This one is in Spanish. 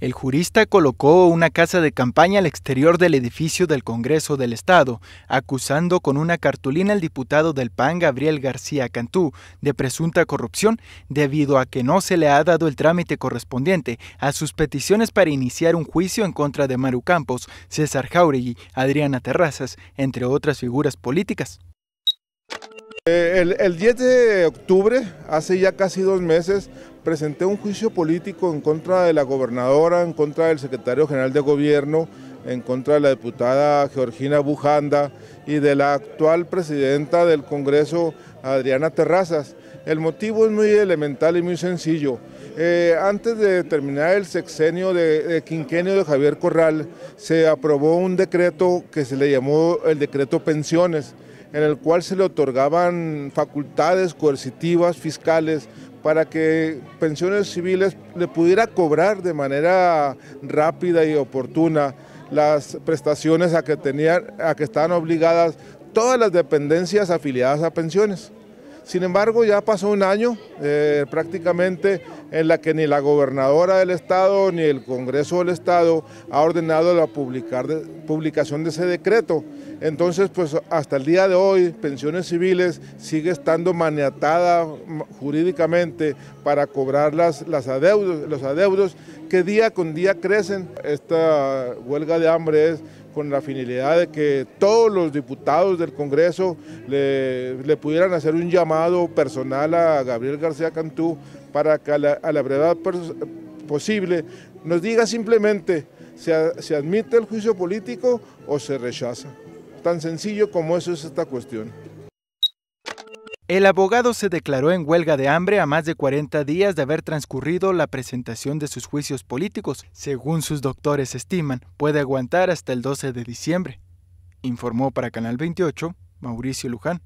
El jurista colocó una casa de campaña al exterior del edificio del Congreso del Estado, acusando con una cartulina al diputado del PAN Gabriel García Cantú de presunta corrupción debido a que no se le ha dado el trámite correspondiente a sus peticiones para iniciar un juicio en contra de Maru Campos, César Jauregui, Adriana Terrazas, entre otras figuras políticas. Eh, el, 10 de octubre, hace ya casi dos meses, presenté un juicio político en contra de la gobernadora, en contra del secretario general de gobierno, en contra de la diputada Georgina Bujanda y de la actual presidenta del Congreso, Adriana Terrazas. El motivo es muy elemental y muy sencillo. Eh, antes de terminar el sexenio de, quinquenio de Javier Corral, se aprobó un decreto que se le llamó el decreto pensiones en el cual se le otorgaban facultades coercitivas fiscales para que pensiones civiles le pudiera cobrar de manera rápida y oportuna las prestaciones a que, tenían, a que estaban obligadas todas las dependencias afiliadas a pensiones. Sin embargo, ya pasó un año eh, prácticamente en la que ni la gobernadora del Estado ni el Congreso del Estado ha ordenado la publicación de ese decreto. Entonces, pues hasta el día de hoy, pensiones civiles sigue estando maniatada jurídicamente para cobrar las los adeudos que día con día crecen. Esta huelga de hambre es con la finalidad de que todos los diputados del Congreso le, pudieran hacer un llamado personal a Gabriel García Cantú para que a la, a brevedad posible nos diga simplemente si se admite el juicio político o se rechaza. Tan sencillo como eso es esta cuestión. El abogado se declaró en huelga de hambre a más de 40 días de haber transcurrido la presentación de sus juicios políticos. Según sus doctores estiman, puede aguantar hasta el 12 de diciembre, informó para Canal 28 Mauricio Luján.